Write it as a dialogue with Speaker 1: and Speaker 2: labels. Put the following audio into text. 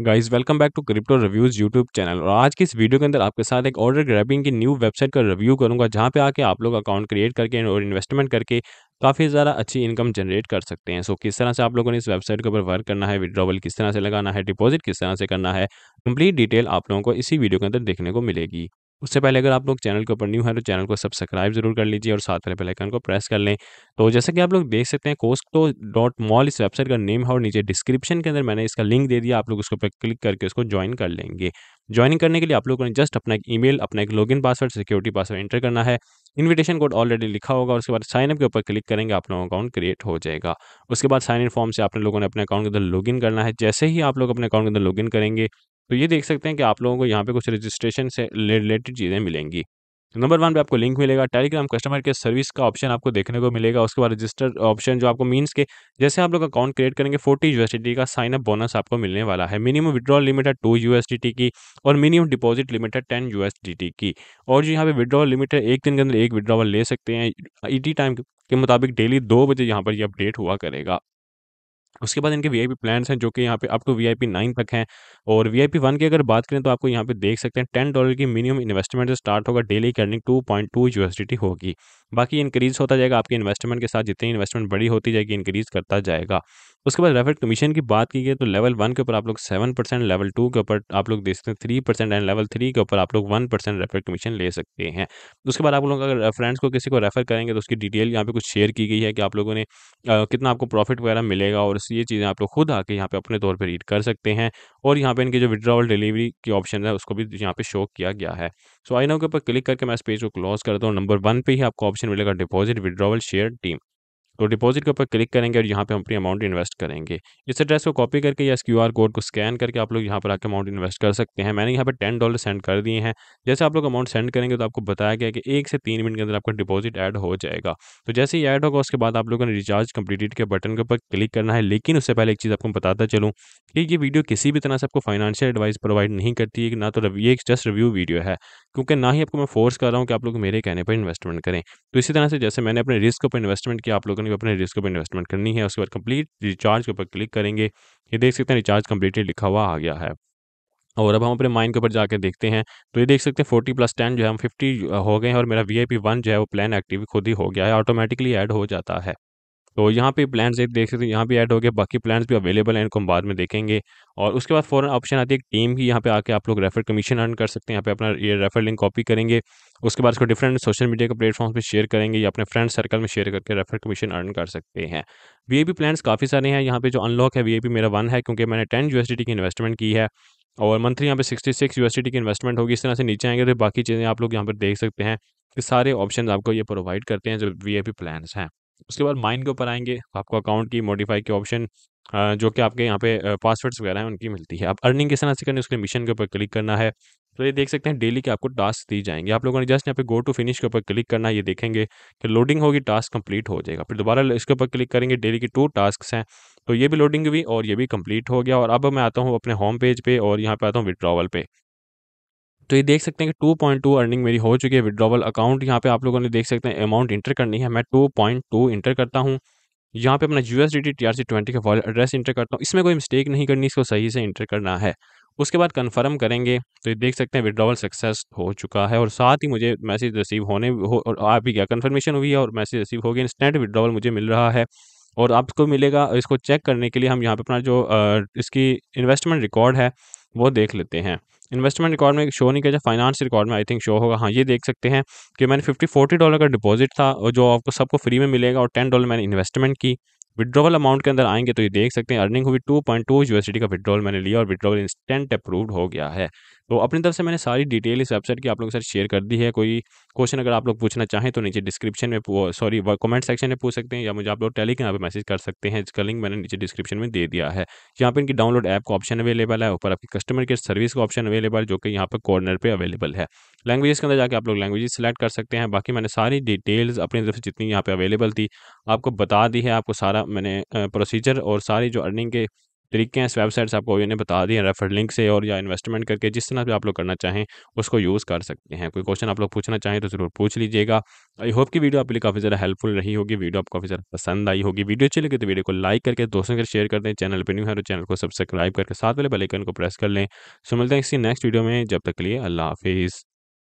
Speaker 1: guys welcome back to crypto reviews YouTube channel और आज की इस वीडियो के अंदर आपके साथ एक ऑर्डर ग्रैबिंग की न्यू वेबसाइट का रिव्यू करूंगा जहां पे आके आप लोग अकाउंट क्रिएट करके और इन्वेस्टमेंट करके काफ़ी ज़्यादा अच्छी इनकम जनरेट कर सकते हैं सो so, किस तरह से आप लोगों ने इस वेबसाइट के ऊपर वर्क करना है विड्रॉवल किस तरह से लगाना है डिपॉजिट किस तरह से करना है कम्प्लीट डिटेल आप लोगों को इसी वीडियो के अंदर देखने को मिलेगी उससे पहले अगर आप लोग चैनल के ऊपर न्यू है तो चैनल को सब्सक्राइब जरूर कर लीजिए और साथ में बेलाइकन को प्रेस कर लें तो जैसा कि आप लोग देख सकते हैं कोस्को डॉट मॉल इस वेबसाइट का नेम है और नीचे डिस्क्रिप्शन के अंदर मैंने इसका लिंक दे दिया आप लोग उसके ऊपर क्लिक करके उसको ज्वाइन कर लेंगे ज्वाइन करने के लिए आप लोगों ने जस्ट अपना एक ईमेल अपना एक login password security password enter करना है इनविटेशन कोड ऑलरेडी लिखा होगा उसके बाद साइन अप के ऊपर क्लिक करेंगे आप लोगों अकाउंट क्रिएट हो जाएगा उसके बाद साइन इन फॉर्म से आप लोगों ने अपने अकाउंट के अंदर लॉगिन करना है जैसे ही आप लोग अपने अकाउंट के अंदर लॉगिन करेंगे तो ये देख सकते हैं कि आप लोगों को यहाँ पे कुछ रजिस्ट्रेशन से रिलेटेड चीज़ें मिलेंगी नंबर तो वन पे आपको लिंक मिलेगा टेलीग्राम कस्टमर केयर सर्विस का ऑप्शन आपको देखने को मिलेगा उसके बाद रजिस्टर ऑप्शन जो आपको मींस के जैसे आप लोग अकाउंट क्रिएट करेंगे फोर्टी यूएसडीटी का साइन अप बोनस आपको मिलने वाला है मिनिमम विड्रॉल लिमिट है टू यूएसडीटी की और मिनिमम डिपॉजिट लिमिट है टेन यू की और जो यहाँ पे विड्रॉल लिमिट है एक दिन के अंदर एक विड्रॉवल ले सकते हैं ई e टाइम के मुताबिक डेली दो बजे यहाँ पर ये यह अपडेट हुआ करेगा उसके बाद इनके वी प्लान्स हैं जो कि यहाँ पे up to V I nine तक हैं और वी आई वन की अगर बात करें तो आपको यहाँ पे देख सकते हैं टेन डॉलर की मिनिमम इन्वेस्टमेंट से स्टार्ट होगा daily earning two point two USDT होगी बाकी इंक्रीज़ होता जाएगा आपके इन्वेस्टमेंट के साथ जितनी इन्वेस्टमेंट बड़ी होती जाएगी इंक्रीज़ करता जाएगा उसके बाद रेफर कमीशन की बात की गई तो लेवल वन के ऊपर आप लोग सेवन परसेंट लेवल टू के ऊपर आप लोग दे सकते हैं three percent and level three के ऊपर आप लोग वन परसेंट रेफर कमीशन ले सकते हैं उसके बाद आप लोग अगर फ्रेंड्स को किसी को रेफर करेंगे तो उसकी डिटेल यहाँ पे कुछ शेयर की गई है कि आप लोगों ने आ, कितना आपको प्रॉफिट वगैरह मिलेगा और ये चीज़ें आप लोग खुद आके यहाँ पे अपने तौर पर रीड कर सकते हैं और यहाँ पे इनके जो विड्रॉवल डिलीवरी की ऑप्शन है उसको भी यहाँ पे शो किया गया है सो आई नो के ऊपर क्लिक करके मैं इस पेज को क्लोज करता हूँ नंबर वन पर ही आपको ऑप्शन मिलेगा डिपॉजिट विड्रॉवल शेयर टीम तो डिपॉजिट के ऊपर क्लिक करेंगे और यहाँ पे हम अपनी अमाउंट इन्वेस्ट करेंगे इस एड्रेस को कॉपी करके या इस क्यू कोड को स्कैन करके आप लोग यहाँ पर आके अमाउंट इन्वेस्ट कर सकते हैं मैंने यहाँ पर टेन डॉलर सेंड कर दिए हैं जैसे आप लोग अमाउंट सेंड करेंगे तो आपको बताया गया कि एक से तीन मिनट के अंदर आपका डिपॉजिट ऐड हो जाएगा तो जैसे ही ऐड होगा उसके बाद आप लोगों ने रिचार्ज कंप्लीटेड के बटन के ऊपर क्लिक करना है लेकिन उससे पहले एक चीज़ आपको बताता चलूँ कि ये वीडियो किसी भी तरह से आपको फाइनेंशियल एडवाइस प्रोवाइड नहीं करती है ना तो ये एक जस्ट रिव्यू वीडियो है क्योंकि ना ही आपको मैं फोर्स कर रहा हूँ कि आप लोग मेरे कहने पर इन्वेस्टमेंट करें तो इसी तरह से जैसे मैंने अपने रिस्क पर इन्वेस्टमेंट किया आप लोगों ने के ऊपर रिस्क पर इन्वेस्टमेंट करनी है उसके बाद कंप्लीट रिचार्ज के ऊपर क्लिक करेंगे ये देख सकते हैं रिचार्ज कम्प्लीटली लिखा हुआ आ गया है और अब हम अपने माइंड के ऊपर जाकर देखते हैं तो ये देख सकते हैं फोर्टी प्लस टेन जो है हम फिफ्टी हो गए हैं और मेरा वी आई पी वन जो है वो प्लान एक्टिव खुद ही हो गया है ऑटोमेटिकली ऐड हो जाता है तो यहाँ पे प्लान्स एक देख सकते हैं यहाँ भी ऐड हो गया बाकी प्लान्स भी अवेलेबल हैं इनको हम बाद में देखेंगे और उसके बाद फ़ौरन ऑप्शन आती है टीम की यहाँ पे आके आप लोग रेफर कमीशन अर्न कर सकते हैं यहाँ पे अपना ये रेफर लिंक कॉपी करेंगे उसके बाद इसको डिफरेंट सोशल मीडिया के प्लेटफॉर्म्स पर शेयर करेंगे या अपने फ्रेंड सर्कल में शेयर करके रेफर कमीशन अर्न कर सकते हैं वी प्लान्स काफ़ी सारे हैं यहाँ पर जो अनलॉक है वी मेरा वन है क्योंकि मैंने टेन यू की इन्वेस्टमेंट की है और मंथली यहाँ पे सिक्सटी सिक्स यू की इन्वेस्टमेंट होगी इस तरह से नीचे आएंगे तो बाकी चीज़ें आप लोग यहाँ पर देख सकते हैं कि सारे ऑप्शन आपको ये प्रोवाइड करते हैं जो वी प्लान्स हैं उसके बाद माइन के ऊपर आएंगे तो आपको अकाउंट की मॉडिफाई के ऑप्शन जो कि आपके यहाँ पे पासवर्ड्स वगैरह हैं उनकी मिलती है आप अर्निंग किस तरह से करनी है उसके मिशन के ऊपर क्लिक करना है तो ये देख सकते हैं डेली के आपको टास्क दी जाएंगे आप लोगों ने जस्ट यहाँ पे गो टू फिनिश के ऊपर क्लिक करना है ये देखेंगे कि लोडिंग होगी टास्क कंप्लीट हो जाएगा फिर दोबारा इसके ऊपर क्लिक करेंगे डेली की टू टास्क हैं तो ये भी लोडिंग हुई और ये भी कंप्लीट हो गया और अब मैं आता हूँ अपने होम पेज पे और यहाँ पे आता हूँ विड्रॉवल पे तो ये देख सकते हैं कि 2.2 अर्निंग मेरी हो चुकी है विद्रॉवल अकाउंट यहाँ पे आप लोगों ने देख सकते हैं अमाउंट इंटर करनी है मैं 2.2 इंटर करता हूँ यहाँ पे अपना U S T R C twenty का वॉलेट एड्रेस इंटर करता हूँ इसमें कोई मिस्टेक नहीं करनी इसको सही से इंटर करना है उसके बाद कन्फर्म करेंगे तो ये देख सकते हैं विड्रॉवल सक्सेस हो चुका है और साथ ही मुझे मैसेज रिसीव होने हो और आप भी क्या कन्फर्मेशन हुई है और मैसेज रिसीव हो गया इंस्टेंट विड्रॉवल मुझे मिल रहा है और आपको मिलेगा इसको चेक करने के लिए हम यहाँ पे अपना जो इसकी इन्वेस्टमेंट रिकॉर्ड है वो देख लेते हैं इन्वेस्टमेंट रिकॉर्ड में शो नहीं किया जाए फाइनेंस रिकॉर्ड में आई थिंक शो होगा हाँ ये देख सकते हैं कि मैंने फिफ्टी फोर्टी डॉलर का डिपॉजिट था जो आपको सबको फ्री में मिलेगा और टेन डॉलर मैंने इन्वेस्टमेंट की विड्रॉवल अमाउंट के अंदर आएंगे तो ये देख सकते हैं अर्निंग हुई टू पॉइंट टू यूएसडी का विड्रॉवल मैंने लिया और विड्रॉवल इंस्टेंट अप्रूव हो गया है तो अपनी तरफ से मैंने सारी डिटेल इस वेबसाइट की आप लोगों के साथ शेयर कर दी है कोई क्वेश्चन अगर आप लोग पूछना चाहें तो नीचे डिस्क्रिप्शन में सॉरी कमेंट सेक्शन में पूछ सकते हैं या मुझे आप लोग टेलीग्राम पर मैसेज कर सकते हैं इसका लिंक मैंने नीचे डिस्क्रिप्शन में दे दिया है यहाँ पर इनकी डाउनलोड ऐप का ऑप्शन अवेलेबल है ऊपर आपकी कस्टमर केयर सर्विस का ऑप्शन अवेलेबल जो कि यहाँ पर कॉर्नर पर अवेलेबल है लैंग्वेजेस के अंदर जाकर आप लोग लैंग्वेज सेलेक्ट कर सकते हैं बाकी मैंने सारी डिटेल्स अपनी तरफ से जितनी यहाँ पर अवेलेबल थी आपको बता दी है आपको सारा मैंने प्रोसीजर और सारी जो अर्निंग के तरीके हैं वेबसाइट्स आपको इन्हें बता दिए रेफर लिंक से और या इन्वेस्टमेंट करके जिस तरह भी आप लोग करना चाहें उसको यूज़ कर सकते हैं कोई क्वेश्चन आप लोग पूछना चाहें तो ज़रूर पूछ लीजिएगा आई होप की वीडियो आपके लिए काफ़ी ज़्यादा हेल्पफुल रही होगी वीडियो आपको काफ़ी ज़्यादा पसंद आई होगी वीडियो अच्छी लगी तो वीडियो को लाइक करके दोस्तों के शेयर कर दें चैनल पर न्यू है तो चैनल को सब्सक्राइब करके साथ वाले बेलाइकन को प्रेस कर लें सो मिलते हैं इसी नेक्स्ट वीडियो में जब तक के लिए अल्लाह हाफिज़